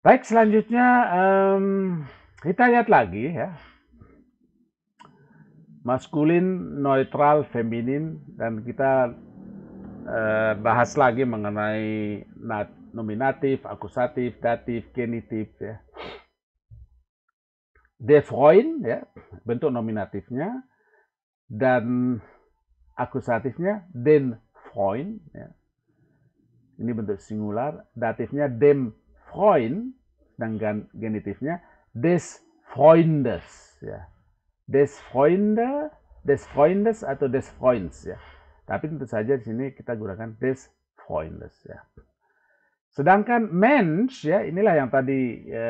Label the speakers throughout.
Speaker 1: Baik, selanjutnya um, kita lihat lagi ya. Maskulin, neutral, feminin, dan kita uh, bahas lagi mengenai nominatif, akusatif, datif, genitif ya. Freund, ya, bentuk nominatifnya dan akusatifnya den Freund ya. Ini bentuk singular, datifnya dem Freund, sedangkan genitifnya des Freundes. Ya. Des Freunde, des Freundes atau des Freunds. Ya. Tapi tentu saja di sini kita gunakan des Freundes. Ya. Sedangkan mensch ya inilah yang tadi e,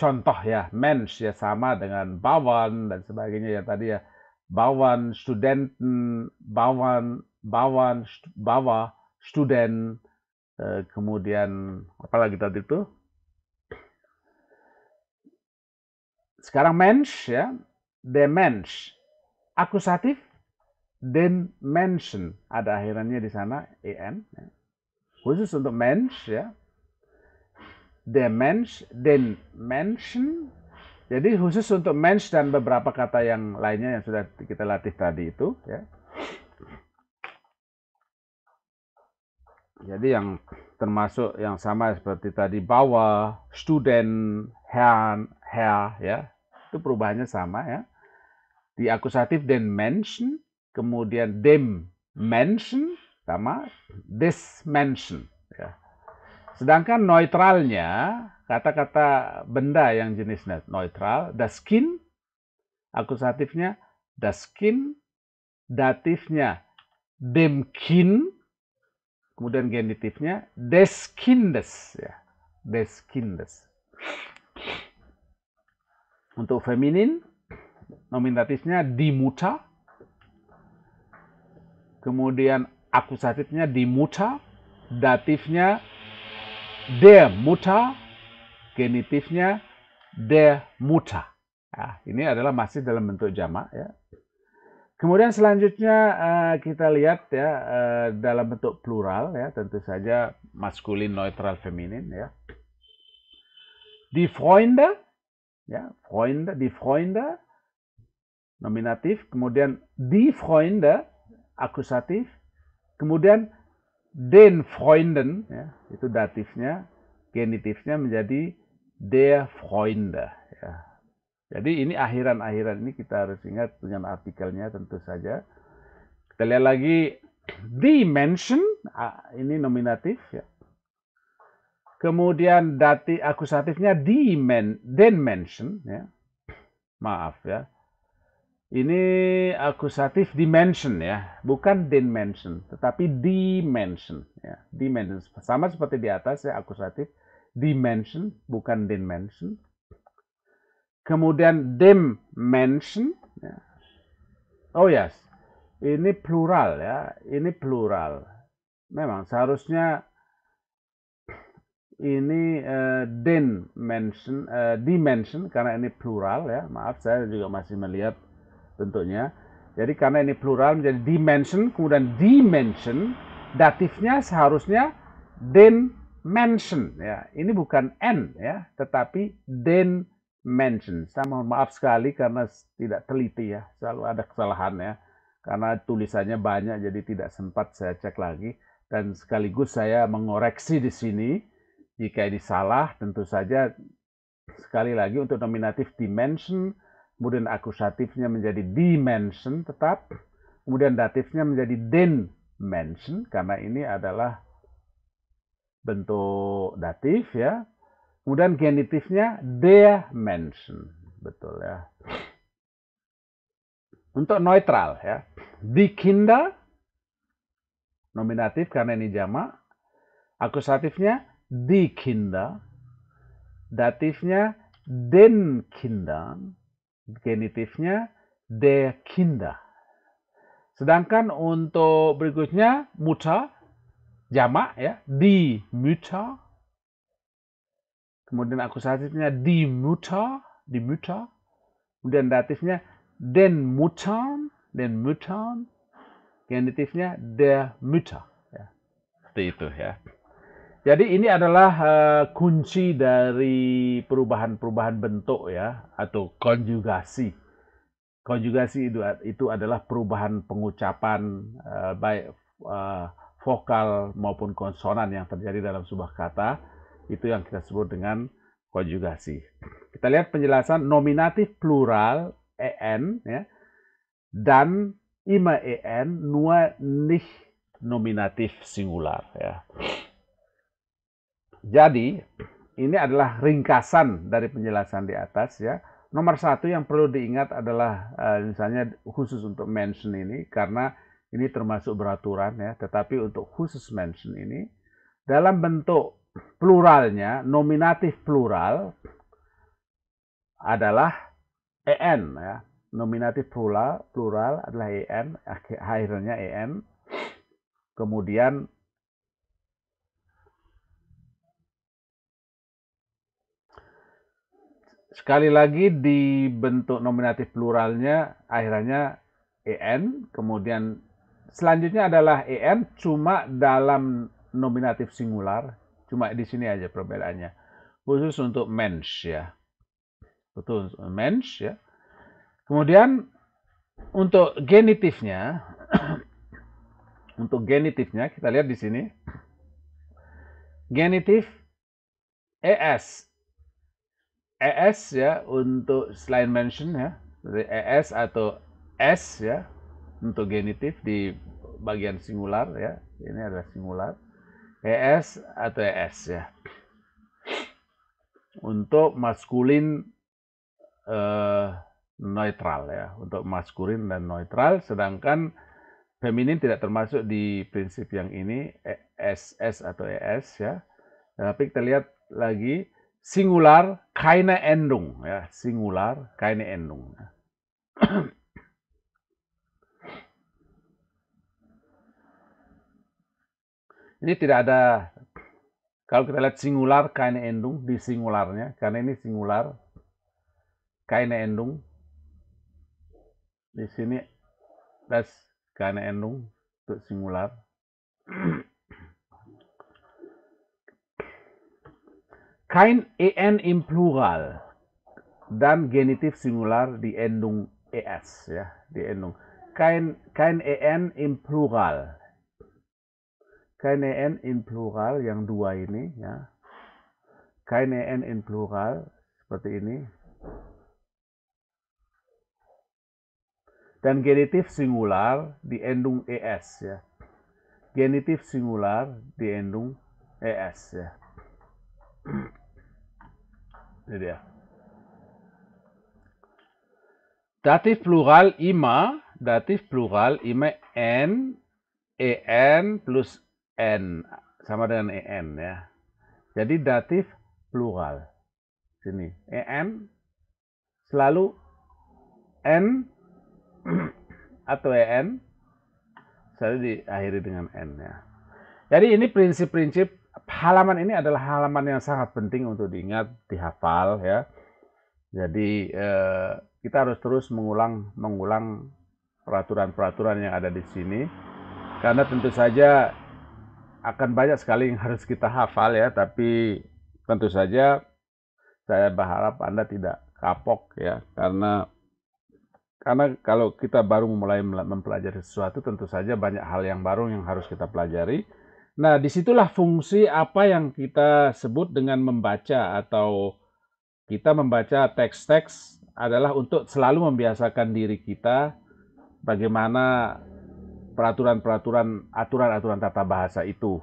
Speaker 1: contoh ya mensch ya sama dengan Bauern dan sebagainya ya tadi ya Bauern, studenten Bauern, Bauern, Bauer, student e, kemudian apalagi tadi itu sekarang mens ya mens akusatif den mention ada akhirannya di sana en ya. khusus untuk mens ya mens den mention jadi khusus untuk mens dan beberapa kata yang lainnya yang sudah kita latih tadi itu ya jadi yang termasuk yang sama seperti tadi bawa student, Herrn, Herr, ya itu perubahannya sama ya. Di akusatif den Menschen, kemudian dem mention sama des mention Ya. Sedangkan neutralnya kata-kata benda yang jenisnya neutral, das skin akusatifnya das skin datifnya dem kin Kemudian genitifnya deskindes ya. Deskindes. Untuk feminin nominatifnya dimuta. Kemudian akusatifnya dimuta, datifnya demuta, genitifnya demuta. Nah, ini adalah masih dalam bentuk jamak ya. Kemudian selanjutnya eh, kita lihat ya eh, dalam bentuk plural ya tentu saja maskulin, neutral, feminin ya. Die Freunde ya, Freunde, die Freunde nominatif, kemudian die Freunde akusatif, kemudian den Freunden ya, itu datifnya, genitifnya menjadi der Freunde ya. Jadi ini akhiran-akhiran ini kita harus ingat dengan artikelnya tentu saja. Kita lihat lagi dimension, ah, ini nominatif ya. Kemudian dati akusatifnya dimen, dimension ya. Maaf ya. Ini akusatif dimension ya, bukan dimension, tetapi dimension ya. Dimension sama seperti di atas ya akusatif dimension bukan dimension kemudian dem mention ya. oh yes ini plural ya ini plural memang seharusnya ini uh, eh, den mention uh, dimension karena ini plural ya maaf saya juga masih melihat bentuknya jadi karena ini plural menjadi dimension kemudian dimension datifnya seharusnya den mention ya ini bukan n ya tetapi den mention. Saya mohon maaf sekali karena tidak teliti ya, selalu ada kesalahan ya. Karena tulisannya banyak jadi tidak sempat saya cek lagi. Dan sekaligus saya mengoreksi di sini, jika ini salah tentu saja sekali lagi untuk nominatif dimension, kemudian akusatifnya menjadi dimension tetap, kemudian datifnya menjadi dimension karena ini adalah bentuk datif ya, Kemudian genitifnya der Menschen, betul ya. Untuk neutral ya. Di Kinder nominatif karena ini jama. Akusatifnya di Kinder. Datifnya den Kinder. Genitifnya der Kinder. Sedangkan untuk berikutnya muta jamak ya, di muta kemudian akusatifnya di Mutter, di Mutter, kemudian datifnya den Muttern, den Müttern, genitifnya der Mutter, Ya. Seperti itu ya. Jadi ini adalah uh, kunci dari perubahan-perubahan bentuk ya atau konjugasi. Konjugasi itu, itu adalah perubahan pengucapan uh, baik uh, vokal maupun konsonan yang terjadi dalam sebuah kata itu yang kita sebut dengan konjugasi. Kita lihat penjelasan nominatif plural en ya, dan ima en nua nih nominatif singular ya. Jadi ini adalah ringkasan dari penjelasan di atas ya. Nomor satu yang perlu diingat adalah eh, misalnya khusus untuk mention ini karena ini termasuk beraturan ya, tetapi untuk khusus mention ini dalam bentuk pluralnya, nominatif plural adalah en ya. Nominatif plural plural adalah en, akhirnya en. Kemudian sekali lagi di bentuk nominatif pluralnya akhirnya en, kemudian selanjutnya adalah en cuma dalam nominatif singular Cuma di sini aja perbedaannya. Khusus untuk mens ya. Betul, mens ya. Kemudian untuk genitifnya, untuk genitifnya kita lihat di sini. Genitif ES. ES ya untuk selain mention ya. ES atau S ya untuk genitif di bagian singular ya. Ini adalah singular. ES atau ES ya. Untuk maskulin eh, neutral ya, untuk maskulin dan neutral, sedangkan feminin tidak termasuk di prinsip yang ini SS e atau ES ya. Tapi kita lihat lagi singular keine Endung ya, singular keine Endung. Ini tidak ada, kalau kita lihat singular kain endung di singularnya, karena ini singular kain endung. Di sini das kain endung untuk singular. kain en im Plural dan genitif singular di endung es ya, di endung. kain kain en im Plural knn in plural yang dua ini ya. knn in plural seperti ini. Dan genitif singular diendung es ya. Genitif singular diendung es ya. Ini dia. Datif plural ima datif plural ima n en plus N sama dengan EN ya. Jadi datif plural. Sini EN selalu N atau EN selalu diakhiri dengan N ya. Jadi ini prinsip-prinsip halaman ini adalah halaman yang sangat penting untuk diingat, dihafal ya. Jadi eh, kita harus terus mengulang mengulang peraturan-peraturan yang ada di sini karena tentu saja akan banyak sekali yang harus kita hafal ya, tapi tentu saja saya berharap Anda tidak kapok ya, karena karena kalau kita baru mulai mempelajari sesuatu, tentu saja banyak hal yang baru yang harus kita pelajari. Nah, disitulah fungsi apa yang kita sebut dengan membaca atau kita membaca teks-teks adalah untuk selalu membiasakan diri kita bagaimana peraturan-peraturan aturan-aturan tata bahasa itu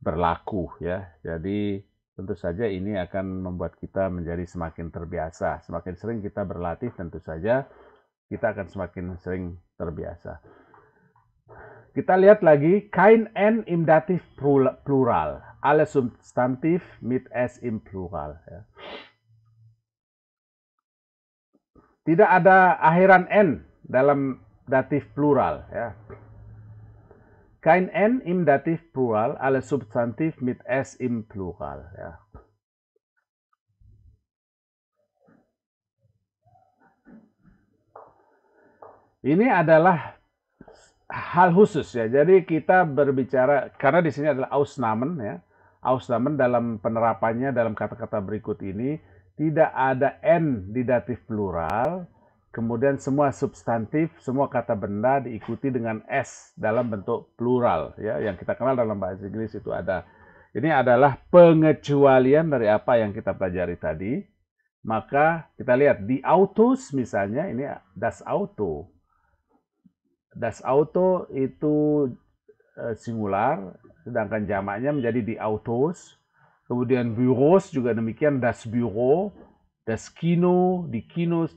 Speaker 1: berlaku ya. Jadi tentu saja ini akan membuat kita menjadi semakin terbiasa. Semakin sering kita berlatih tentu saja kita akan semakin sering terbiasa. Kita lihat lagi kain n imdatif plural. Alle substantif mit s im plural. Ya. Tidak ada akhiran n dalam datif plural. Ya. Kein N im plural, alle Substantiv mit S im Plural. Ja. Ini adalah hal khusus ya. Jadi kita berbicara karena di sini adalah ausnamen ya. Ausnamen dalam penerapannya dalam kata-kata berikut ini tidak ada n di datif plural, Kemudian semua substantif, semua kata benda diikuti dengan s dalam bentuk plural ya yang kita kenal dalam bahasa Inggris itu ada. Ini adalah pengecualian dari apa yang kita pelajari tadi. Maka kita lihat di autos misalnya ini das auto. Das auto itu eh, singular, sedangkan jamaknya menjadi di autos. Kemudian virus juga demikian, das bureau, das kino, di kinos,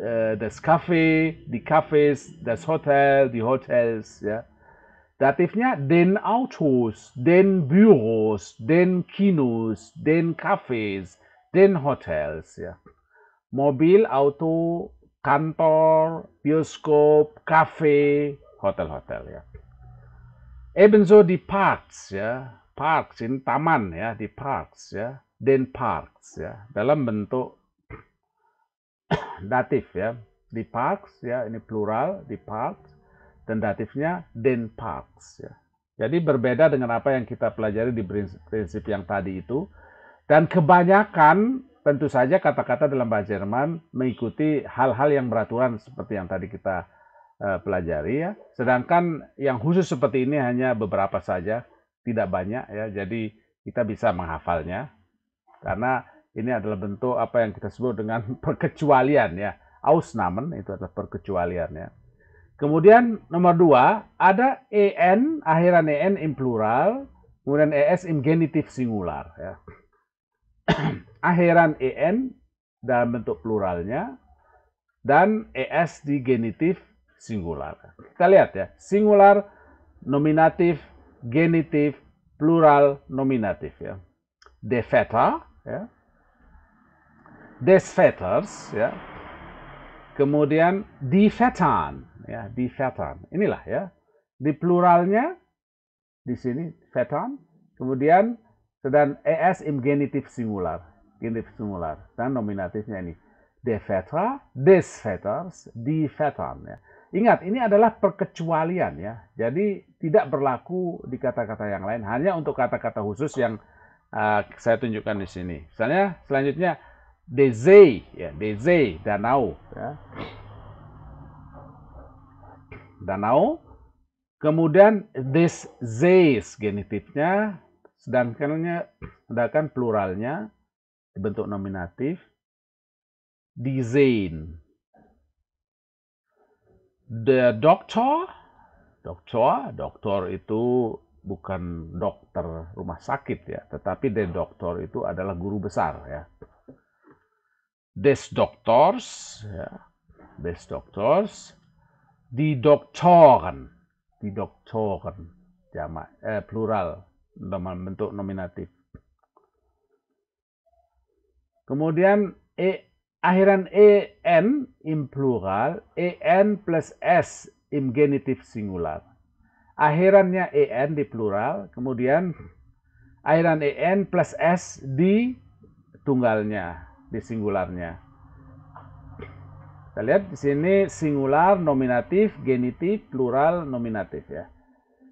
Speaker 1: das Café, die Cafés, das Hotel, die Hotels, ja. Datifnya den Autos, den Büros, den Kinos, den Cafés, den Hotels, ya. Mobil, auto, kantor, bioskop, Café, hotel-hotel ya. Ebenso di parks ya, parks in taman ya, di parks ya, den parks ya, dalam bentuk datif ya di parks ya ini plural di parks dan datifnya den parks ya jadi berbeda dengan apa yang kita pelajari di prinsip prinsip yang tadi itu dan kebanyakan tentu saja kata-kata dalam bahasa Jerman mengikuti hal-hal yang beraturan seperti yang tadi kita eh, pelajari ya sedangkan yang khusus seperti ini hanya beberapa saja tidak banyak ya jadi kita bisa menghafalnya karena ini adalah bentuk apa yang kita sebut dengan perkecualian ya. ausnamen itu adalah perkecualian ya. Kemudian nomor dua ada en akhiran en in plural, kemudian es in genitif singular ya. akhiran en dalam bentuk pluralnya dan es di genitif singular. Kita lihat ya, singular, nominatif, genitif, plural, nominatif ya. De ya Desveters, ya kemudian difetan ya difetan inilah ya di pluralnya di sini vetan. kemudian sedang es im singular genitif singular dan nominatifnya ini defetra desveters, difetan ya ingat ini adalah perkecualian ya jadi tidak berlaku di kata-kata yang lain hanya untuk kata-kata khusus yang uh, saya tunjukkan di sini misalnya selanjutnya DZ ya, DZ danau, ya. danau. Kemudian deseis genitifnya, sedangkannya, sedangkan pluralnya dibentuk nominatif design. The doctor, doctor, doctor itu bukan dokter rumah sakit ya, tetapi the doctor itu adalah guru besar ya des Doktors, ya des Doktors, di Doktoren, di Doktoren, jamak, eh, plural, dalam bentuk nominatif. Kemudian e, akhiran en im plural, en plus s im genitif singular. Akhirannya en di plural, kemudian akhiran en plus s di tunggalnya di singularnya. Kita lihat di sini singular, nominatif, genitif, plural, nominatif ya.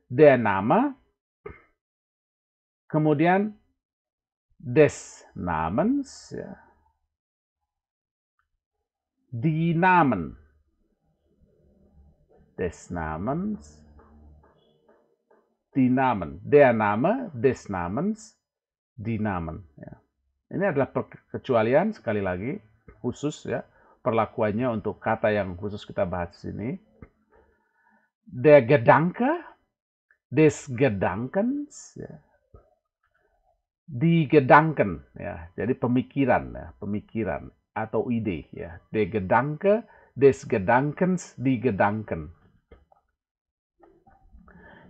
Speaker 1: Dia nama, kemudian des namens, ya. di Namen, des Namens, dinamen. Namen, nama, nama, des Namens, dinamen. Namen. Ya. Ini adalah kecualian sekali lagi khusus ya perlakuannya untuk kata yang khusus kita bahas di sini. Der Gedanke des Gedankens ya. Die Gedanken ya. Jadi pemikiran ya, pemikiran atau ide ya. Der Gedanke des Gedankens die Gedanken.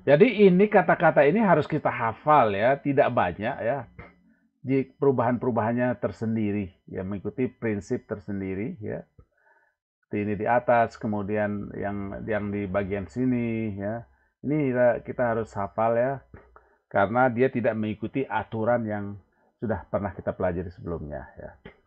Speaker 1: Jadi ini kata-kata ini harus kita hafal ya, tidak banyak ya, di perubahan-perubahannya tersendiri ya mengikuti prinsip tersendiri ya ini di atas kemudian yang yang di bagian sini ya ini kita, ya, kita harus hafal ya karena dia tidak mengikuti aturan yang sudah pernah kita pelajari sebelumnya ya.